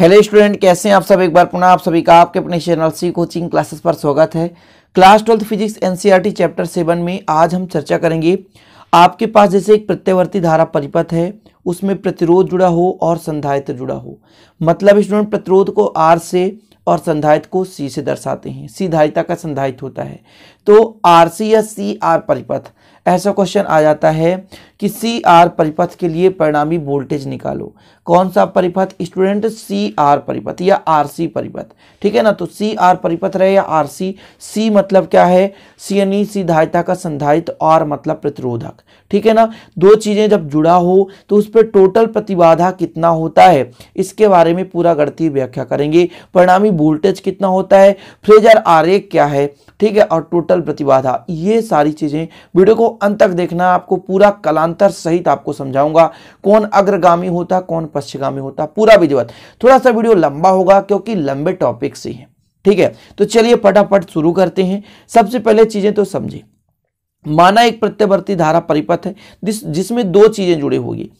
hello student कैसे हैं आप सब एक बार पुनः आप सभी का आपके अपने चैनल सी कोचिंग क्लासेस पर स्वागत है class twelfth physics NCERT chapter seven में आज हम चर्चा करेंगे आपके पास जैसे एक प्रत्यवर्ती धारा परिपथ है उसमें प्रतिरोध जुड़ा हो और संधायित्व जुड़ा हो मतलब स्टूडेंट प्रतिरोध को आर से और संधायित को सी से दर्शाते हैं धारिता का संधायित होता है तो आर सी या सी आर परिपथ ऐसा क्वेश्चन आ जाता है कि सी आर परिपथ के लिए परिणामी वोल्टेज निकालो कौन सा परिपथ स्टूडेंट सी आर परिपथ या आर सी परिपथ ठीक है ना तो सी आर परिपथ रहे या आर सी सी मतलब क्या है सी एन सी सीधायता का संधायित और मतलब प्रतिरोधक ठीक है ना दो चीज़ें जब जुड़ा हो तो उस पर टोटल प्रतिबाधा कितना होता है इसके बारे में पूरा गणती व्याख्या करेंगे परिणामी वोल्टेज कितना होता है फ्रेजर आरेख क्या है ठीक है और टोटल प्रतिबाधा ये सारी चीज़ें वीडियो को अंत तक देखना आपको पूरा कलांतर सहित आपको समझाऊंगा कौन अग्रगामी होता कौन पश्चिगामी होता पूरा विधिवत थोड़ा सा वीडियो लंबा होगा क्योंकि लंबे टॉपिक से है ठीक है तो चलिए फटाफट शुरू करते हैं सबसे पहले चीज़ें तो समझे माना एक प्रत्यवर्ती धारा परिपथ है जिस जिसमें दो चीज़ें जुड़ी होगी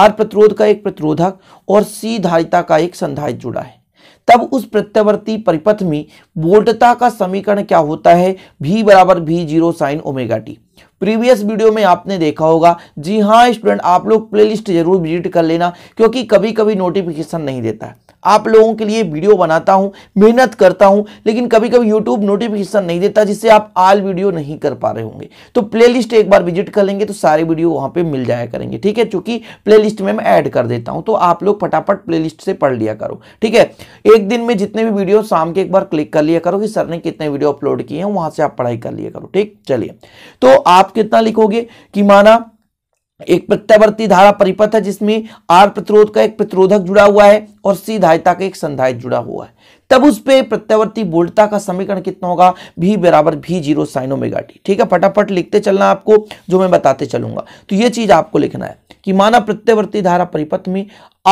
आर प्रतिरोध का एक प्रतिरोधक और सी धारिता का एक संधारित जुड़ा है तब उस प्रत्यावर्ती परिपथ में वोल्टता का समीकरण क्या होता है भी बराबर भी zero sine omega T previous video में आपने देखा होगा जी हाँ स्टूडेंट आप लोग प्लेलिस्ट जरूर विजिट कर लेना क्योंकि कभी कभी नोटिफिकेशन नहीं देता है आप लोगों के लिए वीडियो बनाता हूं मेहनत करता हूं लेकिन कभी कभी यूट्यूब नोटिफिकेशन नहीं देता जिससे आप आल वीडियो नहीं कर पा रहे होंगे तो प्ले एक बार विजिट कर लेंगे तो सारे वीडियो वहां पर मिल जाया करेंगे ठीक है चूंकि प्ले में मैं ऐड कर देता हूं तो आप लोग फटाफट प्ले से पढ़ लिया करो ठीक है एक दिन में जितने भी वीडियो शाम के एक बार क्लिक कर लिया करो कि सर ने कितने वीडियो अपलोड किए हैं वहां से आप पढ़ाई कर लिया करो ठीक चलिए तो आप कितना लिखोगे कि माना एक प्रत्यावर्ती धारा परिपथ है जिसमें आर प्रतिरोध का एक प्रतिरोधक जुड़ा हुआ है और सी धायता का एक संधायक जुड़ा हुआ है तब उस पर प्रत्यावर्ती वोल्टता का समीकरण कितना होगा भी बराबर भी जीरो साइन ओमेगा टी ठीक है फटाफट लिखते चलना आपको जो मैं बताते चलूंगा तो ये चीज आपको लिखना है कि माना प्रत्यावर्ती धारा परिपथ में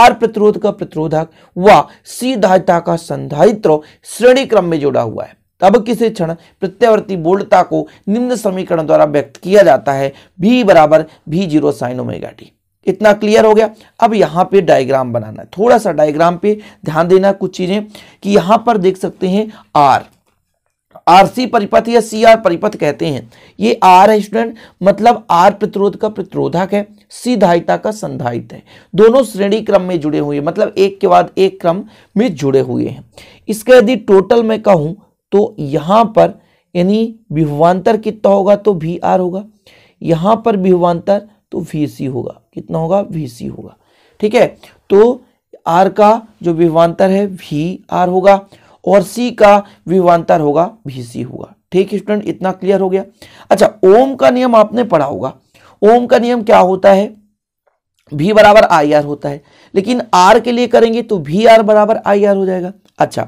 आर प्रतिरोध का प्रतिरोधक व सी धायता का संधायित्र श्रेणी क्रम में जुड़ा हुआ है तब किसी क्षण प्रत्यावर्ती बोल्डता को निम्न समीकरण द्वारा व्यक्त किया जाता है भी बराबर भी जीरो साइन ओमेगा टी इतना क्लियर हो गया अब यहाँ पे डायग्राम बनाना है थोड़ा सा डायग्राम पे ध्यान देना कुछ चीजें कि यहाँ पर देख सकते हैं आर आरसी परिपथ या सी आर परिपथ कहते हैं ये आर है स्टूडेंट मतलब आर प्रतिरोध का प्रतिरोधक है सी धायिता का संधायित है दोनों श्रेणी क्रम में जुड़े हुए मतलब एक के बाद एक क्रम में जुड़े हुए हैं इसका यदि टोटल मैं कहूं तो यहाँ पर यानी विभवान्तर कितना होगा तो वी आर होगा यहाँ पर विभवान्तर तो वी सी होगा कितना होगा वी सी होगा ठीक है तो आर का जो विभवान्तर है वी आर होगा और सी का विभवान्तर होगा वी सी होगा ठीक है स्टूडेंट इतना क्लियर हो गया अच्छा ओम का नियम आपने पढ़ा होगा ओम का नियम क्या होता है भी बराबर आई आर होता है लेकिन आर के लिए करेंगे तो भी आर बराबर आई आर हो जाएगा अच्छा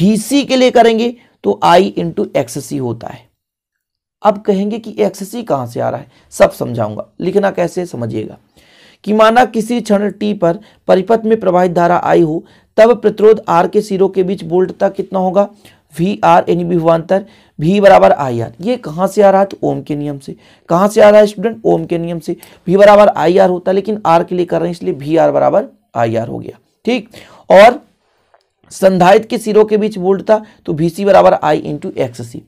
वी के लिए करेंगे तो आई इंटू एक्स होता है अब कहेंगे कि एक्स सी कहां से आ रहा है सब समझाऊंगा लिखना कैसे समझिएगा कि माना किसी क्षण टी पर परिपथ में प्रवाहित धारा आई हो तब प्रतिरोध आर के सिरों के बीच वोल्टता कितना होगा वी आर यानी विभवान्तर भी बराबर आई आर ये कहाँ से आ रहा है तो ओम के नियम से कहाँ से आ रहा है स्टूडेंट ओम के नियम से भी बराबर आई आर होता है लेकिन आर के लिए कर रहे हैं इसलिए भी आर बराबर आई आर हो गया ठीक और संधारित के सिरों के बीच वोल्ट था तो वी सी बराबर आई इंटू एक्स सी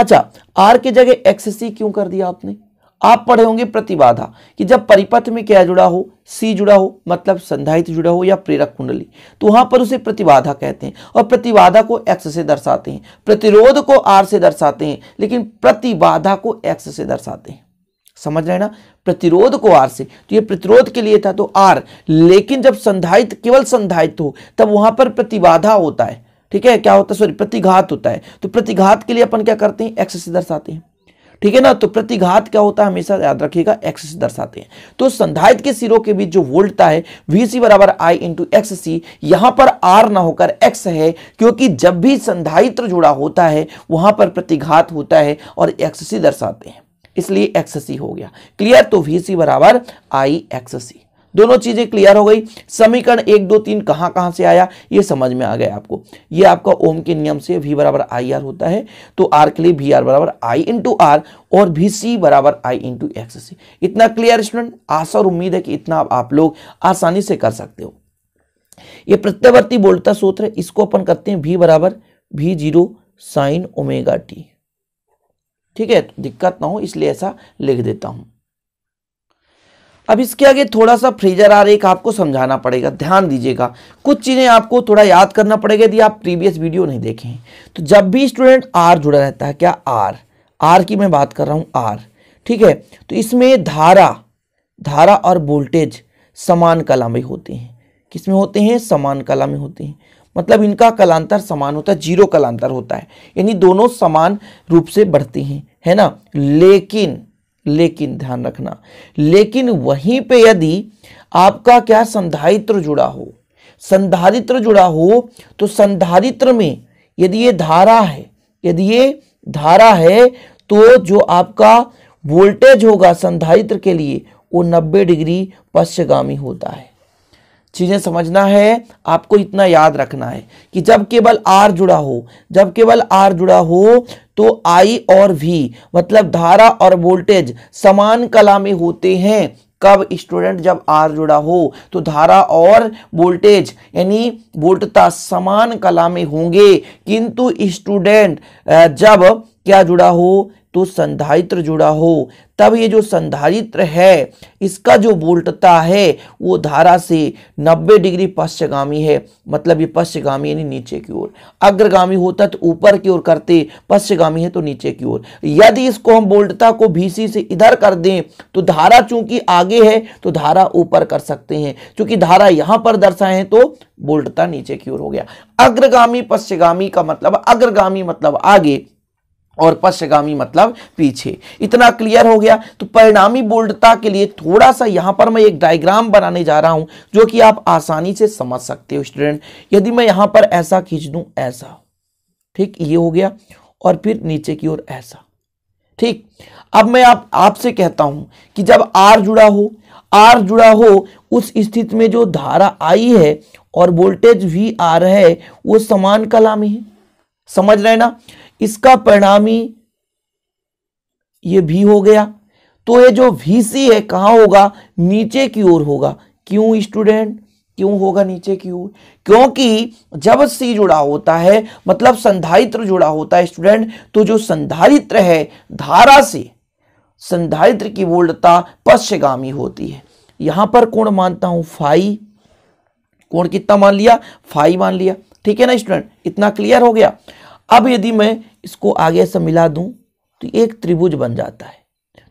अच्छा आर के जगह एक्स सी क्यों कर दिया आपने आप पढ़े होंगे प्रतिबाधा कि जब परिपथ में क्या जुड़ा हो सी जुड़ा हो मतलब संधाहित जुड़ा हो या प्रेरक कुंडली तो वहां पर उसे प्रतिबाधा कहते हैं और प्रतिबाधा को एक्स से दर्शाते हैं प्रतिरोध को आर से दर्शाते हैं लेकिन प्रतिबाधा को एक्स से दर्शाते हैं समझ रहे ना प्रतिरोध को आर से तो ये प्रतिरोध के लिए था तो आर लेकिन जब संधायित केवल संधायित हो तब वहां पर प्रतिबाधा होता है ठीक है क्या होता है सॉरी प्रतिघात होता है तो प्रतिघात के लिए अपन क्या करते हैं एक्स से दर्शाते हैं ठीक है ना तो प्रतिघात क्या होता है हमेशा याद रखिएगा एक्स से दर्शाते हैं तो संधायित के सिरों के बीच जो वोल्टता है वी सी बराबर आई इंटू एक्स सी यहां पर आर ना होकर एक्स है क्योंकि जब भी संधायित्र जुड़ा होता है वहां पर प्रतिघात होता है और एक्स सी दर्शाते हैं इसलिए एक्स सी हो गया क्लियर तो वी सी बराबर आई एक्स सी दोनों चीजें क्लियर हो गई समीकरण एक दो तीन कहां कहां से आया ये समझ में आ गया आपको ये आपका ओम के नियम से वी बराबर आई आर होता है तो आर के लिए वी आर बराबर आई इंटू आर और भी सी बराबर आई इंटू एक्स सी इतना क्लियर स्टूडेंट आशा और उम्मीद है कि इतना आप लोग आसानी से कर सकते हो ये प्रत्यावर्ती बोलता सूत्र इसको अपन करते हैं वी बराबर V zero sine omega T ठीक है तो दिक्कत ना हो इसलिए ऐसा लिख देता हूं अब इसके आगे थोड़ा सा फ्रीजर आरेख आपको समझाना पड़ेगा ध्यान दीजिएगा कुछ चीज़ें आपको थोड़ा याद करना पड़ेगा यदि आप प्रीवियस वीडियो नहीं देखें तो जब भी स्टूडेंट आर जुड़ा रहता है क्या आर आर की मैं बात कर रहा हूं आर ठीक है तो इसमें धारा धारा और वोल्टेज समान कला में होते हैं किसमें होते हैं समान कला में होते हैं मतलब इनका कलांतर समान होता है जीरो कलांतर होता है यानी दोनों समान रूप से बढ़ते हैं है ना लेकिन लेकिन ध्यान रखना लेकिन वहीं पे यदि आपका क्या संधारित्र जुड़ा हो संधारित्र जुड़ा हो तो संधारित्र में यदि ये धारा है यदि ये धारा है तो जो आपका वोल्टेज होगा संधारित्र के लिए वो 90 डिग्री पश्चगामी होता है चीज़ें समझना है आपको इतना याद रखना है कि जब केवल आर जुड़ा हो जब केवल आर जुड़ा हो तो आई और वी मतलब धारा और वोल्टेज समान कला में होते हैं कब स्टूडेंट जब आर जुड़ा हो तो धारा और वोल्टेज यानी वोल्टता समान कला में होंगे किंतु स्टूडेंट जब क्या जुड़ा हो तो संधारित्र जुड़ा हो तब ये जो संधारित्र है इसका जो वोल्टता है वो धारा से 90 डिग्री पश्चगामी है मतलब ये पश्चगामी यानी नीचे की ओर अग्रगामी होता तो ऊपर की ओर करते पश्चगामी है तो नीचे की ओर यदि इसको हम वोल्टता को भीसी से इधर कर दें तो धारा चूंकि आगे है तो धारा ऊपर कर सकते हैं चूंकि धारा यहां पर दर्शाए हैं तो वोल्टता नीचे की ओर हो गया अग्रगामी पश्चगामी का मतलब अग्रगामी मतलब आगे और पश्चगामी मतलब पीछे इतना क्लियर हो गया तो परिणामी बोल्डता के लिए थोड़ा सा यहां पर मैं एक डायग्राम बनाने जा रहा हूं जो कि आप आसानी से समझ सकते हो स्टूडेंट यदि मैं यहां पर ऐसा खींच दू ऐसा ठीक ये हो गया और फिर नीचे की ओर ऐसा ठीक अब मैं आप आपसे कहता हूं कि जब आर जुड़ा हो आर जुड़ा हो उस स्थिति में जो धारा आई है और वोल्टेज भी आ रहा है वो समान कला में है समझ रहे ना इसका परिणामी ये भी हो गया तो ये जो वीसी है कहां होगा नीचे की ओर होगा क्यों स्टूडेंट क्यों होगा नीचे की ओर क्योंकि जब सी जुड़ा होता है मतलब संधारित्र जुड़ा होता है स्टूडेंट तो जो संधारित्र है धारा से संधारित्र की वोल्टता पश्चगामी होती है यहां पर कौन मानता हूं फाई कौन कितना मान लिया फाई मान लिया ठीक है ना स्टूडेंट इतना क्लियर हो गया अब यदि मैं इसको आगे से मिला दूं तो एक त्रिभुज बन जाता है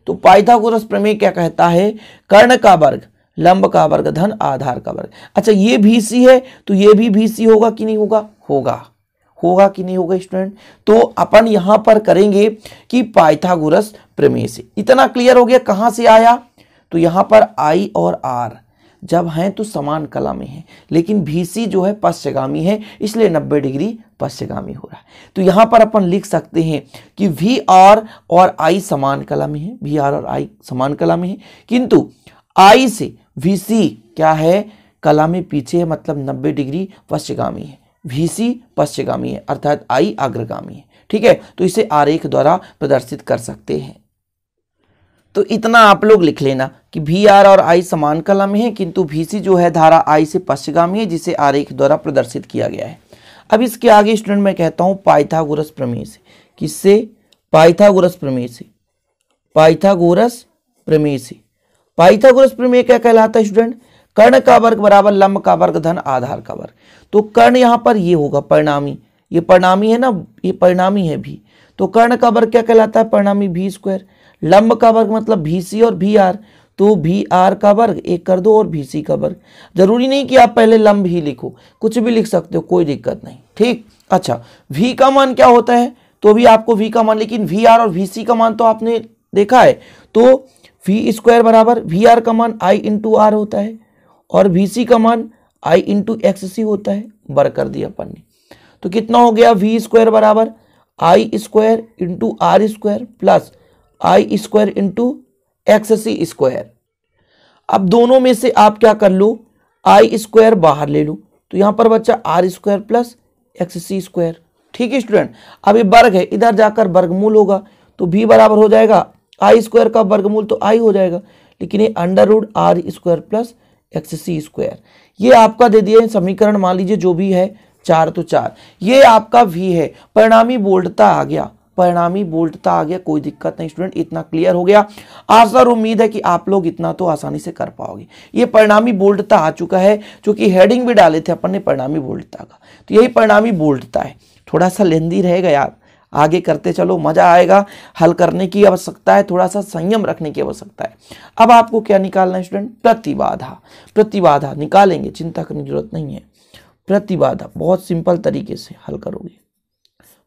तो पाइथागोरस प्रमेय क्या कहता है कर्ण का वर्ग लंब का वर्ग धन आधार का वर्ग अच्छा ये भी सी है तो ये भी भी सी होगा कि नहीं होगा होगा होगा कि नहीं होगा स्टूडेंट तो अपन यहां पर करेंगे कि पाइथागोरस प्रमेय से इतना क्लियर हो गया कहां से आया तो यहां पर आई और आर जब हैं तो समान कला में हैं लेकिन भीसी जो है पश्चगामी है इसलिए 90 डिग्री पश्चगामी हो रहा है तो यहाँ पर अपन लिख सकते हैं कि वी आर और आई समान कला में है वी आर और आई समान कला में है किंतु आई से वी सी क्या है कला में पीछे है मतलब नब्बे डिग्री पश्चगामी है वी सी पश्चगामी है अर्थात आई अग्रगामी है ठीक है तो इसे आरेख द्वारा प्रदर्शित कर सकते हैं तो इतना आप लोग लिख लेना कि भी आर और आई समान कला में है किंतु भी सी जो है धारा आई से पश्चिगामी है जिसे आरेख द्वारा प्रदर्शित किया गया है अब इसके आगे स्टूडेंट मैं कहता हूं पाइथागोरस प्रमेय से किससे पाइथागोरस प्रमेय से पाइथागोरस प्रमेय से पाइथागोरस प्रमेय क्या कहलाता है स्टूडेंट कर्ण का वर्ग बराबर लंब का वर्ग धन आधार का वर्ग तो कर्ण यहां पर ये होगा परिणामी ये परिणामी है ना ये परिणामी है भी तो कर्ण का वर्ग क्या कहलाता है परिणामी भी स्क्वायर लंब का वर्ग मतलब भी सी और भी आर तो भी आर का वर्ग एक कर दो और भी सी का वर्ग जरूरी नहीं कि आप पहले लंब ही लिखो कुछ भी लिख सकते हो कोई दिक्कत नहीं ठीक अच्छा वी का मान क्या होता है तो भी आपको वी का मान लेकिन वी आर और वी सी का मान तो आपने देखा है तो वी स्क्वायर बराबर वी आर का मान आई इंटू आर होता है और वी सी का मान आई इंटू एक्स सी होता है बर कर दिया अपन ने तो कितना हो गया वी स्क्वायर बराबर I square into R square plus I square into X C square अब दोनों में से आप क्या कर लो आई स्क्वायर बाहर ले लो तो यहां पर बच्चा R square plus X C square ठीक है स्टूडेंट अब ये वर्ग है इधर जाकर वर्गमूल होगा तो भी बराबर हो जाएगा आई स्क्वायर का वर्गमूल तो आई हो जाएगा लेकिन ये under root R square plus X C square ये आपका दे दिया समीकरण मान लीजिए जो भी है चार तो चार ये आपका भी है परिणामी बोल्डता आ गया परिणामी बोल्टता तो आ गया कोई दिक्कत नहीं स्टूडेंट इतना क्लियर हो गया आशा और उम्मीद है कि आप लोग इतना तो आसानी से कर पाओगे ये परिणामी बोल्टता तो आ चुका है क्योंकि हेडिंग भी डाले थे अपन ने परिणामी बोल्टता का तो यही परिणामी बोल्टता है थोड़ा सा लेंदी रहेगा यार आगे करते चलो मजा आएगा हल करने की आवश्यकता है थोड़ा सा संयम रखने की आवश्यकता है अब आपको क्या निकालना है स्टूडेंट प्रतिबाधा प्रतिबाधा निकालेंगे चिंता करने की जरूरत नहीं है प्रतिबाधा बहुत सिंपल तरीके से हल करोगे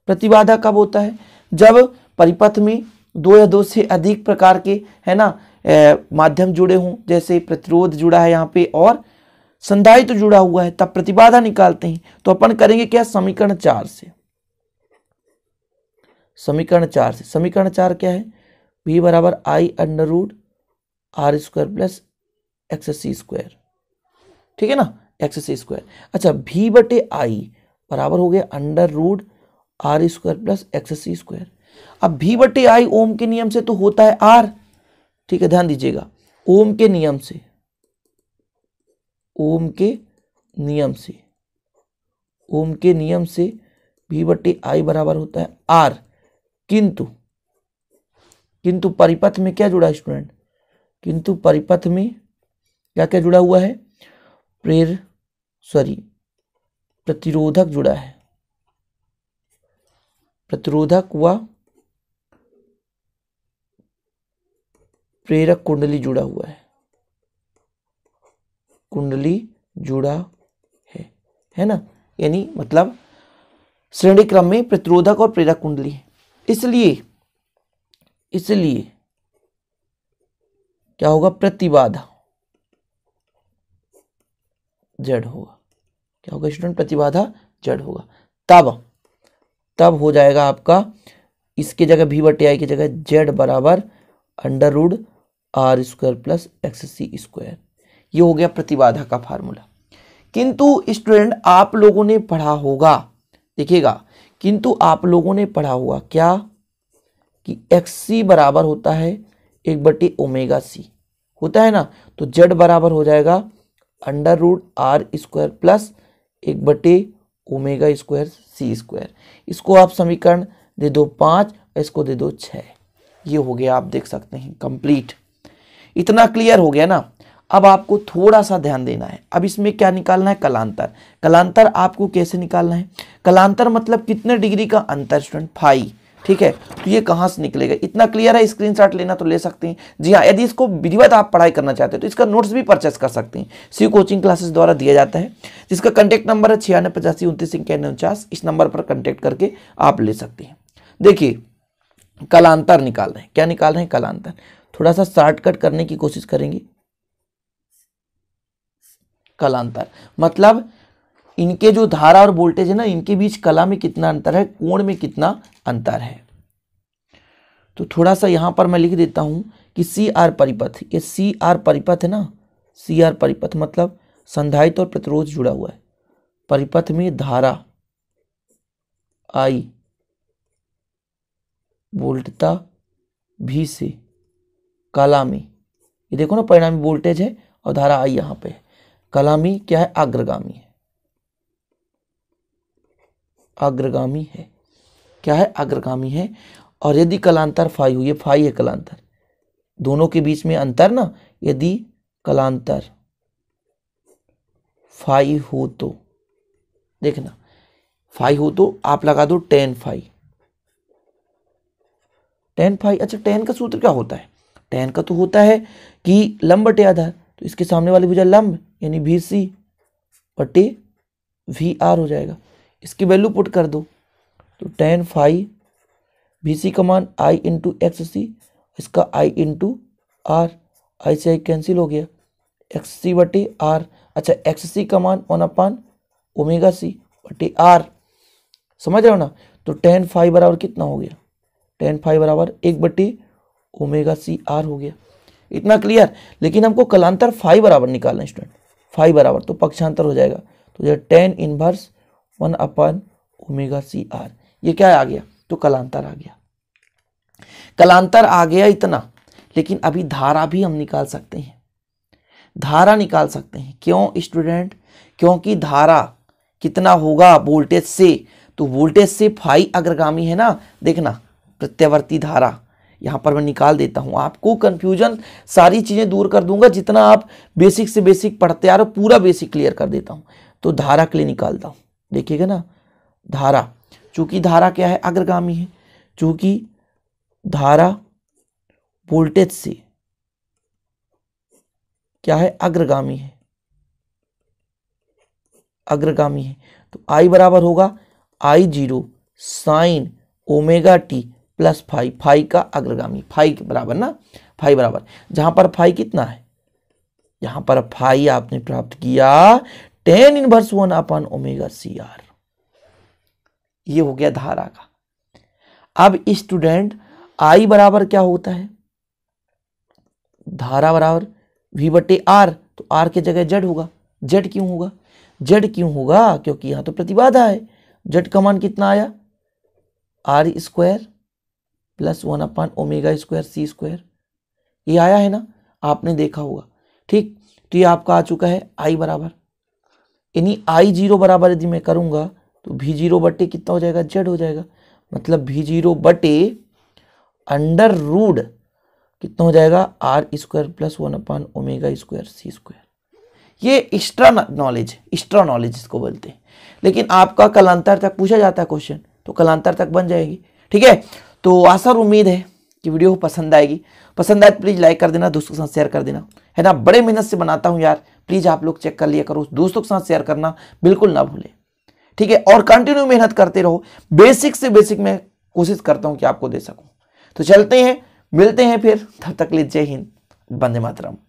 प्रतिबाधा कब होता है जब परिपथ में दो या दो से अधिक प्रकार के है ना माध्यम जुड़े हों जैसे प्रतिरोध जुड़ा है यहाँ पे और संधायित्व तो जुड़ा हुआ है तब प्रतिबाधा निकालते हैं तो अपन करेंगे क्या समीकरण चार से समीकरण चार से समीकरण चार क्या है v बराबर I under root R square plus X C square ठीक है ना एक्स सी स्क्वायर अच्छा भी बटे आई बराबर हो गया under root R square plus X C square अब भी बटे आई ओम के नियम से तो होता है आर ठीक है ध्यान दीजिएगा ओम के नियम से ओम के नियम से ओम के नियम से भी बटे आई बराबर होता है आर किंतु किंतु परिपथ में क्या जुड़ा स्टूडेंट किंतु परिपथ में क्या क्या जुड़ा हुआ है प्रेर सॉरी प्रतिरोधक जुड़ा है प्रतिरोधक व प्रेरक कुंडली जुड़ा हुआ है कुंडली जुड़ा है है ना यानी मतलब श्रेणी क्रम में प्रतिरोधक और प्रेरक कुंडली इसलिए इसलिए क्या होगा प्रतिबाधा जड़ होगा क्या होगा स्टूडेंट प्रतिबाधा जड़ होगा तब तब हो जाएगा आपका इसके जगह भी बटे आई की जगह जेड बराबर under root R square plus X C square ये हो गया प्रतिबाधा का फार्मूला किंतु स्टूडेंट आप लोगों ने पढ़ा होगा देखिएगा किंतु आप लोगों ने पढ़ा होगा क्या कि एक्स सी बराबर होता है एक बटे ओमेगा सी होता है ना तो जेड बराबर हो जाएगा under root R square plus एक बटे ओमेगा स्क्वायर सी स्क्वायर इसको आप समीकरण दे दो पाँच इसको दे दो छः ये हो गया आप देख सकते हैं कंप्लीट इतना क्लियर हो गया ना अब आपको थोड़ा सा ध्यान देना है अब इसमें क्या निकालना है कलांतर कलांतर आपको कैसे निकालना है कलांतर मतलब कितने डिग्री का अंतर स्टूडेंट फाइव ठीक है तो ये कहाँ से निकलेगा इतना क्लियर है स्क्रीन लेना तो ले सकते हैं जी हाँ यदि इसको विधिवत आप पढ़ाई करना चाहते हैं तो इसका नोट्स भी परचेस कर सकते हैं सी कोचिंग क्लासेस द्वारा दिया जाता है जिसका कॉन्टैक्ट नंबर है छियानवे पचासी उनतीस इक्यानवे उनचास इस नंबर पर कॉन्टैक्ट करके आप ले सकते हैं देखिए कलांतर निकाल रहे हैं क्या निकाल रहे हैं कलांतर थोड़ा सा शॉर्टकट करने की कोशिश करेंगे कलांतर मतलब इनके जो धारा और वोल्टेज है ना इनके बीच कला में कितना अंतर है कोण में कितना अंतर है तो थोड़ा सा यहां पर मैं लिख देता हूं कि सी आर परिपथ ये सी आर परिपथ है ना सी आर परिपथ मतलब संधायित और प्रतिरोध जुड़ा हुआ है परिपथ में धारा आई वोल्टता भी से कला में ये देखो ना परिणामी वोल्टेज है और धारा आई यहां पे कलामी क्या है अग्रगामी है अग्रगामी है क्या है अग्रगामी है और यदि कलांतर फाई हो ये फाई है कलांतर दोनों के बीच में अंतर ना यदि कलांतर फाई हो तो देखना फाई हो तो आप लगा दो टेन फाई टेन फाई अच्छा टेन का सूत्र क्या होता है टेन का तो होता है कि लंब बटे आधार तो इसके सामने वाली भुजा लंब यानी भी सी बटे वी आर हो जाएगा इसकी वैल्यू पुट कर दो तो टेन फाइव बी सी का मान आई इंटू एक्स सी इसका आई इंटू आर आई से आई कैंसिल हो गया एक्स सी बटे आर अच्छा एक्स सी का मान वन अपान ओमेगा सी बटे आर समझ रहे हो ना तो टेन फाइव बराबर कितना हो गया टेन फाइव बराबर एक बटे ओमेगा सी आर हो गया इतना क्लियर लेकिन हमको कलांतर फाइव बराबर निकालना स्टूडेंट फाइव बराबर तो पक्षांतर हो जाएगा तो यह tan inverse one upon omega C R ये क्या आ गया तो कलांतर आ गया कलांतर आ गया इतना लेकिन अभी धारा भी हम निकाल सकते हैं धारा निकाल सकते हैं क्यों स्टूडेंट क्योंकि धारा कितना होगा वोल्टेज से तो वोल्टेज से फाई अग्रगामी है ना देखना प्रत्यावर्ती धारा यहाँ पर मैं निकाल देता हूँ आपको कन्फ्यूजन सारी चीज़ें दूर कर दूंगा जितना आप बेसिक से बेसिक पढ़ते आ रहे हो पूरा बेसिक क्लियर कर देता हूँ तो धारा के लिए निकालता हूँ देखिएगा ना धारा चूंकि धारा क्या है अग्रगामी है चूंकि धारा वोल्टेज से क्या है अग्रगामी है अग्रगामी है तो आई बराबर होगा I zero sine omega T plus phi phi का अग्रगामी फाइव के बराबर ना फाइव बराबर जहां पर फाइव कितना है यहां पर फाइव आपने प्राप्त किया tan inverse one upon omega C R ये हो गया धारा का अब स्टूडेंट आई बराबर क्या होता है धारा बराबर वी बटे आर तो आर के जगह जेड होगा जेड क्यों होगा जेड क्यों होगा क्योंकि यहां तो प्रतिबाधा है जेड का मान कितना आया R square plus one upon omega square C square ये आया है ना आपने देखा होगा ठीक तो ये आपका आ चुका है आई बराबर यानी आई जीरो बराबर यदि मैं करूँगा तो भी जीरो बटे कितना हो जाएगा जेड हो जाएगा मतलब भी जीरो बटे अंडर रूड कितना हो जाएगा R square plus one upon omega square C square ये एक्स्ट्रा नॉलेज एक्स्ट्रा नॉलेज इसको बोलते हैं लेकिन आपका कलांतर तक पूछा जाता है क्वेश्चन तो कलांतर तक बन जाएगी ठीक है तो आसर उम्मीद है कि वीडियो पसंद आएगी पसंद आए तो प्लीज़ लाइक कर देना दोस्तों के साथ शेयर कर देना है ना बड़े मेहनत से बनाता हूँ यार प्लीज़ आप लोग चेक कर लिया करो दोस्तों के साथ शेयर करना बिल्कुल ना भूलें ठीक है और कंटिन्यू मेहनत करते रहो बेसिक से बेसिक मैं कोशिश करता हूँ कि आपको दे सकूँ तो चलते हैं मिलते हैं फिर तब तक लिए जय हिंद बंदे मातरम